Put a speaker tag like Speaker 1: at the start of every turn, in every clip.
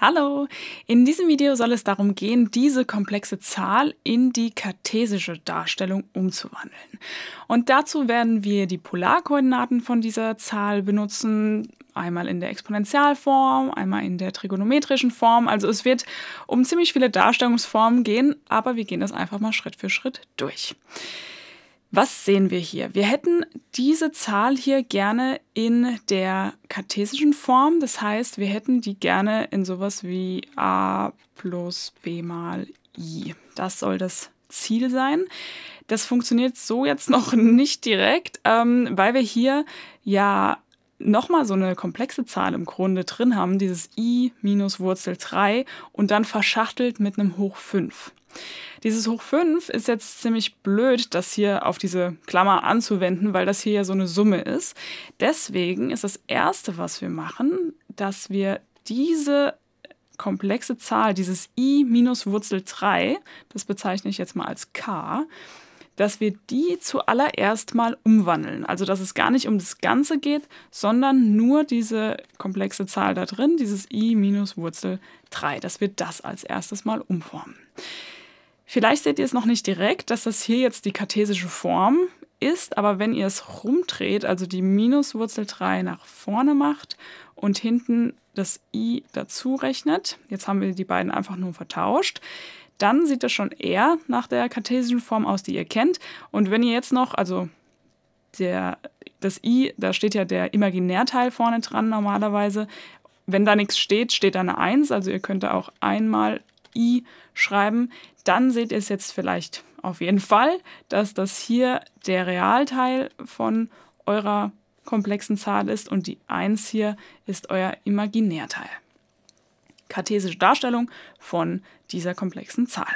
Speaker 1: Hallo! In diesem Video soll es darum gehen, diese komplexe Zahl in die kartesische Darstellung umzuwandeln. Und dazu werden wir die Polarkoordinaten von dieser Zahl benutzen, einmal in der Exponentialform, einmal in der trigonometrischen Form. Also es wird um ziemlich viele Darstellungsformen gehen, aber wir gehen das einfach mal Schritt für Schritt durch. Was sehen wir hier? Wir hätten diese Zahl hier gerne in der kartesischen Form. Das heißt, wir hätten die gerne in sowas wie a plus b mal i. Das soll das Ziel sein. Das funktioniert so jetzt noch nicht direkt, ähm, weil wir hier ja nochmal so eine komplexe Zahl im Grunde drin haben, dieses i minus Wurzel 3 und dann verschachtelt mit einem Hoch 5. Dieses Hoch 5 ist jetzt ziemlich blöd, das hier auf diese Klammer anzuwenden, weil das hier ja so eine Summe ist. Deswegen ist das Erste, was wir machen, dass wir diese komplexe Zahl, dieses i minus Wurzel 3, das bezeichne ich jetzt mal als k, dass wir die zuallererst mal umwandeln. Also dass es gar nicht um das Ganze geht, sondern nur diese komplexe Zahl da drin, dieses i minus Wurzel 3, dass wir das als erstes mal umformen. Vielleicht seht ihr es noch nicht direkt, dass das hier jetzt die kartesische Form ist, aber wenn ihr es rumdreht, also die Minuswurzel 3 nach vorne macht und hinten das i dazu rechnet, jetzt haben wir die beiden einfach nur vertauscht, dann sieht das schon eher nach der kartesischen Form aus, die ihr kennt. Und wenn ihr jetzt noch, also der, das i, da steht ja der Imaginärteil vorne dran normalerweise, wenn da nichts steht, steht da eine 1, also ihr könnt da auch einmal I schreiben, dann seht ihr es jetzt vielleicht auf jeden Fall, dass das hier der Realteil von eurer komplexen Zahl ist und die 1 hier ist euer Imaginärteil. Kartesische Darstellung von dieser komplexen Zahl.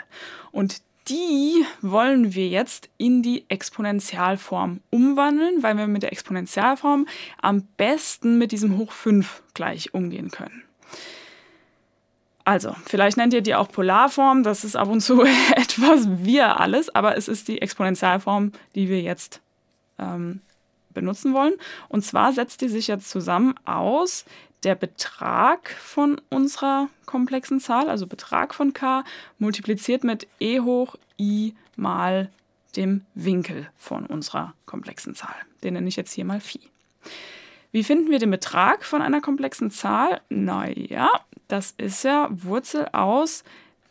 Speaker 1: Und die wollen wir jetzt in die Exponentialform umwandeln, weil wir mit der Exponentialform am besten mit diesem Hoch 5 gleich umgehen können. Also, vielleicht nennt ihr die auch Polarform, das ist ab und zu etwas wir alles, aber es ist die Exponentialform, die wir jetzt ähm, benutzen wollen. Und zwar setzt die sich jetzt zusammen aus der Betrag von unserer komplexen Zahl, also Betrag von k, multipliziert mit e hoch i mal dem Winkel von unserer komplexen Zahl. Den nenne ich jetzt hier mal phi. Wie finden wir den Betrag von einer komplexen Zahl? Naja, das ist ja Wurzel aus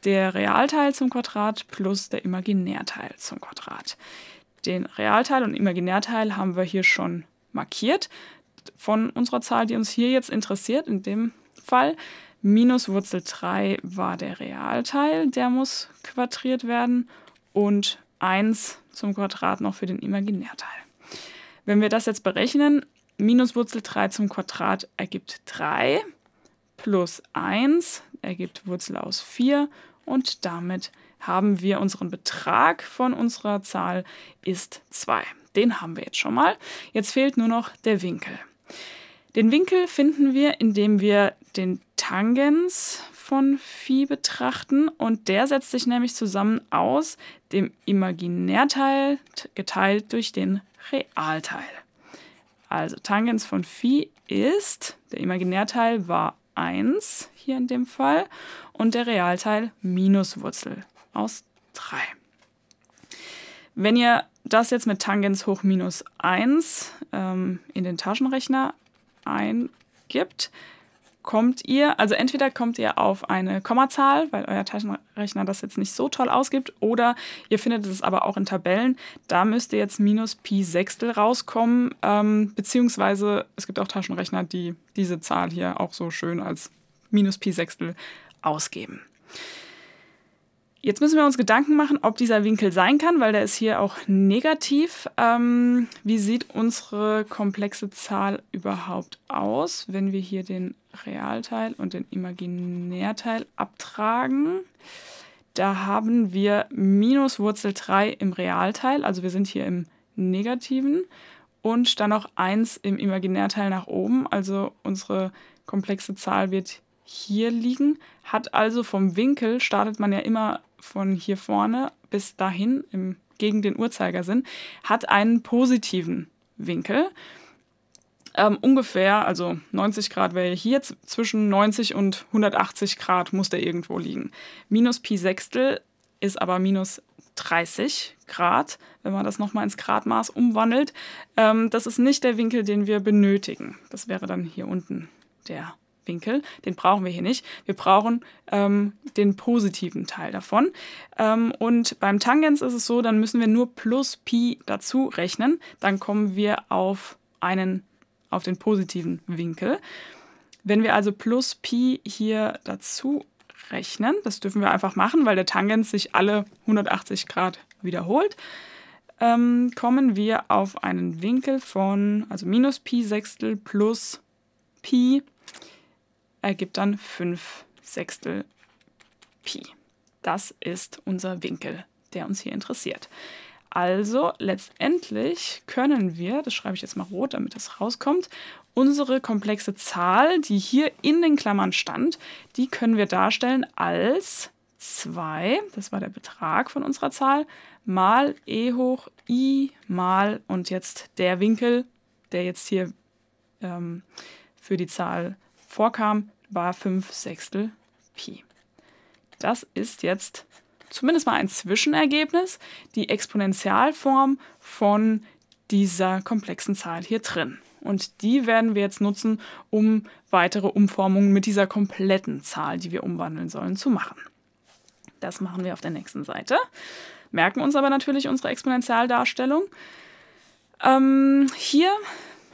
Speaker 1: der Realteil zum Quadrat plus der Imaginärteil zum Quadrat. Den Realteil und Imaginärteil haben wir hier schon markiert von unserer Zahl, die uns hier jetzt interessiert, in dem Fall. Minus Wurzel 3 war der Realteil, der muss quadriert werden und 1 zum Quadrat noch für den Imaginärteil. Wenn wir das jetzt berechnen, minus Wurzel 3 zum Quadrat ergibt 3 plus 1 ergibt Wurzel aus 4 und damit haben wir unseren Betrag von unserer Zahl ist 2. Den haben wir jetzt schon mal. Jetzt fehlt nur noch der Winkel. Den Winkel finden wir, indem wir den Tangens von Phi betrachten und der setzt sich nämlich zusammen aus dem Imaginärteil geteilt durch den Realteil. Also Tangens von Phi ist, der Imaginärteil war 1 hier in dem Fall und der Realteil minus Wurzel aus 3. Wenn ihr das jetzt mit Tangens hoch minus 1 ähm, in den Taschenrechner eingibt, kommt ihr, also entweder kommt ihr auf eine Kommazahl, weil euer Taschenrechner das jetzt nicht so toll ausgibt, oder ihr findet es aber auch in Tabellen. Da müsst ihr jetzt minus Pi Sechstel rauskommen, ähm, beziehungsweise es gibt auch Taschenrechner, die diese Zahl hier auch so schön als minus Pi Sechstel ausgeben. Jetzt müssen wir uns Gedanken machen, ob dieser Winkel sein kann, weil der ist hier auch negativ. Ähm, wie sieht unsere komplexe Zahl überhaupt aus, wenn wir hier den Realteil und den Imaginärteil abtragen. Da haben wir minus Wurzel 3 im Realteil, also wir sind hier im Negativen und dann noch 1 im Imaginärteil nach oben, also unsere komplexe Zahl wird hier liegen, hat also vom Winkel, startet man ja immer von hier vorne bis dahin im, gegen den Uhrzeigersinn, hat einen positiven Winkel. Ähm, ungefähr, also 90 Grad wäre hier, zwischen 90 und 180 Grad muss der irgendwo liegen. Minus Pi Sechstel ist aber minus 30 Grad, wenn man das nochmal ins Gradmaß umwandelt. Ähm, das ist nicht der Winkel, den wir benötigen. Das wäre dann hier unten der Winkel. Den brauchen wir hier nicht. Wir brauchen ähm, den positiven Teil davon. Ähm, und beim Tangens ist es so, dann müssen wir nur plus Pi dazu rechnen. Dann kommen wir auf einen auf den positiven Winkel. Wenn wir also plus Pi hier dazu rechnen, das dürfen wir einfach machen, weil der Tangens sich alle 180 Grad wiederholt, ähm, kommen wir auf einen Winkel von, also minus Pi Sechstel plus Pi ergibt dann 5 Sechstel Pi. Das ist unser Winkel, der uns hier interessiert. Also letztendlich können wir, das schreibe ich jetzt mal rot, damit das rauskommt, unsere komplexe Zahl, die hier in den Klammern stand, die können wir darstellen als 2, das war der Betrag von unserer Zahl, mal e hoch i mal und jetzt der Winkel, der jetzt hier ähm, für die Zahl vorkam, war 5 Sechstel Pi. Das ist jetzt zumindest mal ein Zwischenergebnis, die Exponentialform von dieser komplexen Zahl hier drin. Und die werden wir jetzt nutzen, um weitere Umformungen mit dieser kompletten Zahl, die wir umwandeln sollen, zu machen. Das machen wir auf der nächsten Seite. Merken uns aber natürlich unsere Exponentialdarstellung. Ähm, hier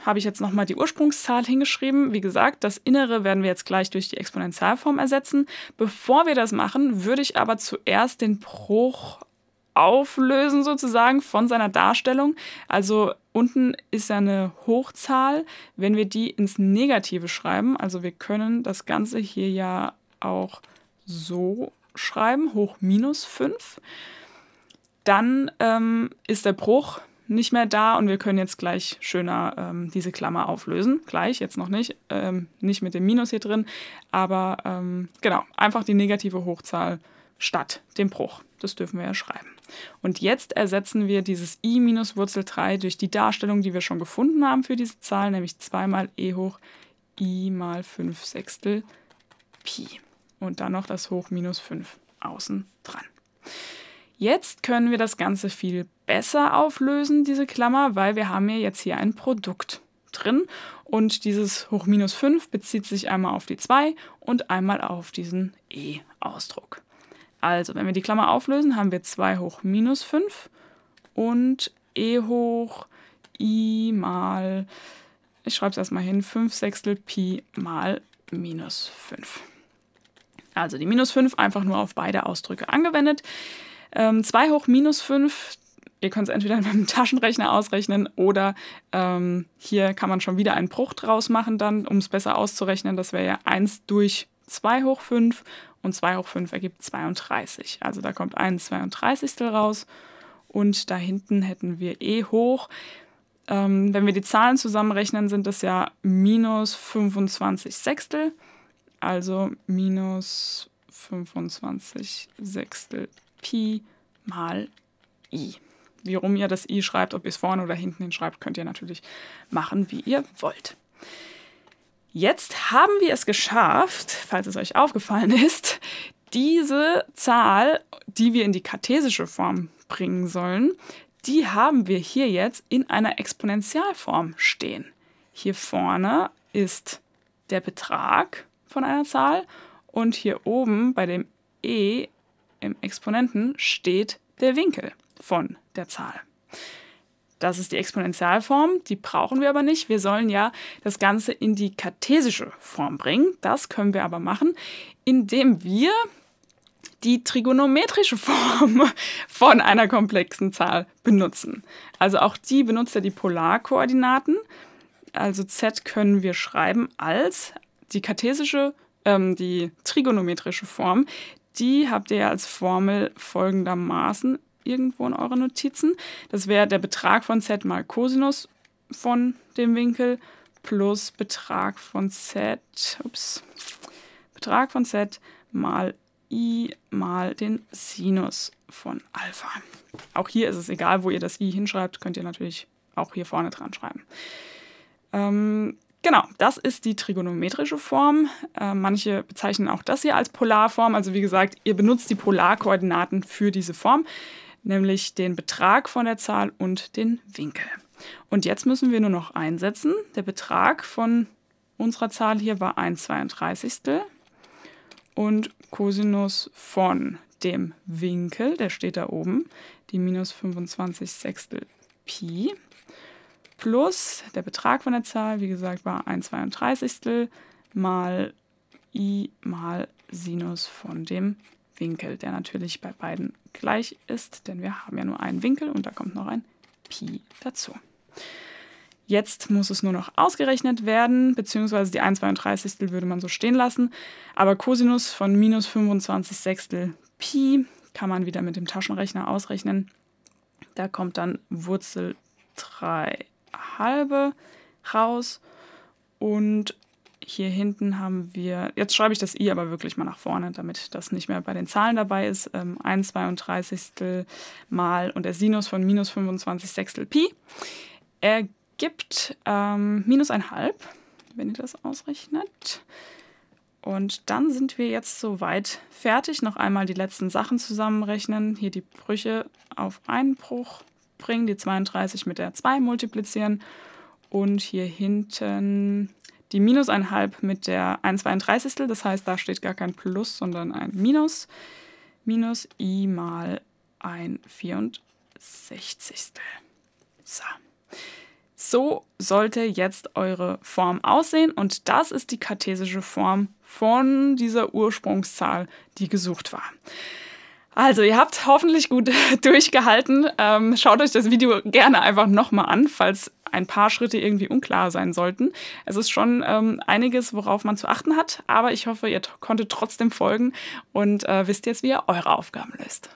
Speaker 1: habe ich jetzt nochmal die Ursprungszahl hingeschrieben. Wie gesagt, das Innere werden wir jetzt gleich durch die Exponentialform ersetzen. Bevor wir das machen, würde ich aber zuerst den Bruch auflösen sozusagen von seiner Darstellung. Also unten ist ja eine Hochzahl, wenn wir die ins Negative schreiben. Also wir können das Ganze hier ja auch so schreiben, hoch minus 5. Dann ähm, ist der Bruch nicht mehr da und wir können jetzt gleich schöner ähm, diese Klammer auflösen. Gleich, jetzt noch nicht, ähm, nicht mit dem Minus hier drin, aber ähm, genau, einfach die negative Hochzahl statt dem Bruch. Das dürfen wir ja schreiben. Und jetzt ersetzen wir dieses i minus Wurzel 3 durch die Darstellung, die wir schon gefunden haben für diese Zahl, nämlich 2 mal e hoch i mal 5 Sechstel Pi. Und dann noch das hoch minus 5 außen dran. Jetzt können wir das Ganze viel besser auflösen, diese Klammer, weil wir haben ja jetzt hier ein Produkt drin und dieses hoch minus 5 bezieht sich einmal auf die 2 und einmal auf diesen e-Ausdruck. Also, wenn wir die Klammer auflösen, haben wir 2 hoch minus 5 und e hoch i mal, ich schreibe es erstmal hin, 5 Sechstel Pi mal minus 5. Also die minus 5 einfach nur auf beide Ausdrücke angewendet. Ähm, 2 hoch minus 5, ihr könnt es entweder mit dem Taschenrechner ausrechnen oder ähm, hier kann man schon wieder einen Bruch draus machen, dann, um es besser auszurechnen. Das wäre ja 1 durch 2 hoch 5 und 2 hoch 5 ergibt 32. Also da kommt ein 32. raus und da hinten hätten wir e hoch. Ähm, wenn wir die Zahlen zusammenrechnen, sind das ja minus 25 Sechstel, also minus 25 Sechstel Pi mal i. Wie rum ihr das i schreibt, ob ihr es vorne oder hinten hin schreibt, könnt ihr natürlich machen, wie ihr wollt. Jetzt haben wir es geschafft, falls es euch aufgefallen ist, diese Zahl, die wir in die kartesische Form bringen sollen, die haben wir hier jetzt in einer Exponentialform stehen. Hier vorne ist der Betrag von einer Zahl und hier oben bei dem e im Exponenten steht der Winkel von der Zahl. Das ist die Exponentialform, die brauchen wir aber nicht. Wir sollen ja das Ganze in die kartesische Form bringen. Das können wir aber machen, indem wir die trigonometrische Form von einer komplexen Zahl benutzen. Also auch die benutzt ja die Polarkoordinaten. Also z können wir schreiben als die kartesische, ähm, die trigonometrische Form, die habt ihr als Formel folgendermaßen irgendwo in euren Notizen. Das wäre der Betrag von z mal Cosinus von dem Winkel plus Betrag von z, ups, Betrag von z mal i mal den Sinus von Alpha. Auch hier ist es egal, wo ihr das i hinschreibt, könnt ihr natürlich auch hier vorne dran schreiben. Ähm, Genau, das ist die trigonometrische Form. Äh, manche bezeichnen auch das hier als Polarform. Also wie gesagt, ihr benutzt die Polarkoordinaten für diese Form, nämlich den Betrag von der Zahl und den Winkel. Und jetzt müssen wir nur noch einsetzen. Der Betrag von unserer Zahl hier war 1 32. Und Cosinus von dem Winkel, der steht da oben, die minus 25 Sechstel Pi, plus der Betrag von der Zahl, wie gesagt, war 1 32 mal i mal Sinus von dem Winkel, der natürlich bei beiden gleich ist, denn wir haben ja nur einen Winkel und da kommt noch ein Pi dazu. Jetzt muss es nur noch ausgerechnet werden, beziehungsweise die 1,32 würde man so stehen lassen. Aber Cosinus von minus 25 Sechstel Pi kann man wieder mit dem Taschenrechner ausrechnen. Da kommt dann Wurzel 3 halbe raus. Und hier hinten haben wir, jetzt schreibe ich das i aber wirklich mal nach vorne, damit das nicht mehr bei den Zahlen dabei ist, ähm, 1 32. mal und der Sinus von minus 25 Sechstel Pi ergibt ähm, minus 1,5, wenn ihr das ausrechnet. Und dann sind wir jetzt soweit fertig. Noch einmal die letzten Sachen zusammenrechnen. Hier die Brüche auf Einbruch. Bruch bringen, die 32 mit der 2 multiplizieren und hier hinten die minus 1,5 mit der 1,32. Das heißt, da steht gar kein Plus, sondern ein Minus. Minus i mal 1,64. So. So sollte jetzt eure Form aussehen und das ist die kartesische Form von dieser Ursprungszahl, die gesucht war. Also, ihr habt hoffentlich gut durchgehalten. Ähm, schaut euch das Video gerne einfach nochmal an, falls ein paar Schritte irgendwie unklar sein sollten. Es ist schon ähm, einiges, worauf man zu achten hat, aber ich hoffe, ihr konntet trotzdem folgen und äh, wisst jetzt, wie ihr eure Aufgaben löst.